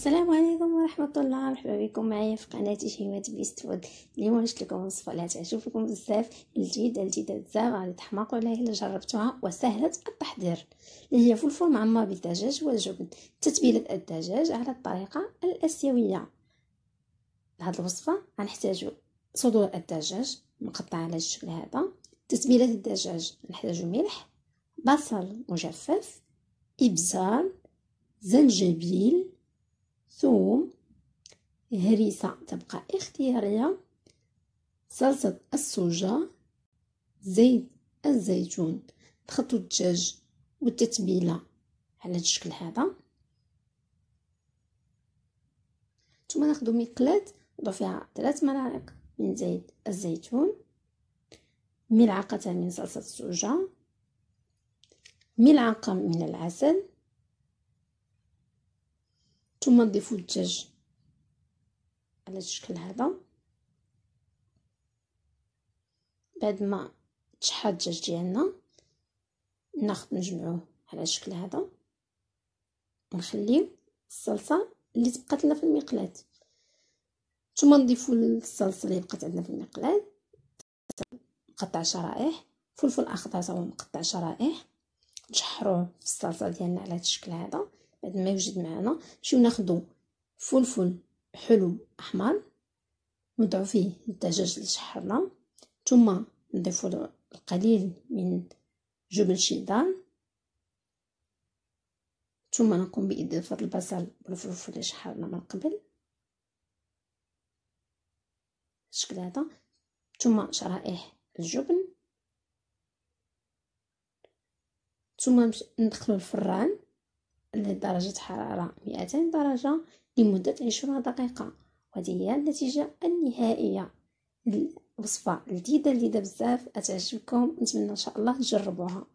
السلام عليكم ورحمة الله مرحبا بكم معايا في قناتي شيمات بيست فود اليوم جبت لكم وصفة لا تعجبكم بزاف الجديدة الجديدة بزاف غادي تحماقو عليها إلا جربتوها وسهلة التحضير اللي هي فلفل معمر بالدجاج والجبن تتبيلة الدجاج على الطريقة الآسيوية لهاد الوصفة غنحتاجو صدور الدجاج مقطع على الشكل هذا تتبيلة الدجاج نحتاجو ملح بصل مجفف إبزار زنجبيل ثوم هريسة تبقى اختيارية صلصة السوجة زيت الزيتون تخطو الدجاج والتتبيلة على الشكل هذا ثم ناخذ مقلاة نضيف فيها ثلاث ملاعق من زيت الزيتون ملعقه من صلصة السوجة ملعقة من العسل ثم نضيفو الدجاج على الشكل هذا بعد ما تشحى الدجاج ديالنا ناخد نجمعوه على الشكل هذا ونخليو الصلصه اللي تبقات لنا في المقلاة ثم نضيفو الصلصه اللي بقات عندنا في المقلاة مقطع شرائح فلفل اخضر هو مقطع شرائح نشحروه في الصلصه ديالنا على الشكل هذا بعد ما يوجد معنا نمشيو ناخدو فلفل حلو احمر نضعو فيه الدجاج اللي شحرنا ثم نضيفو القليل من جبن شيدان ثم نقوم باضافه البصل والفلفل اللي شحرنا من قبل الشكل هذا ثم شرائح الجبن ثم ندخلو الفران درجة حرارة 200 درجة لمدة 20 دقيقة وهذه هي النتيجة النهائية وصفة لذيذة لذيذة بزاف أتعجبكم نتمنى إن شاء الله تجربوها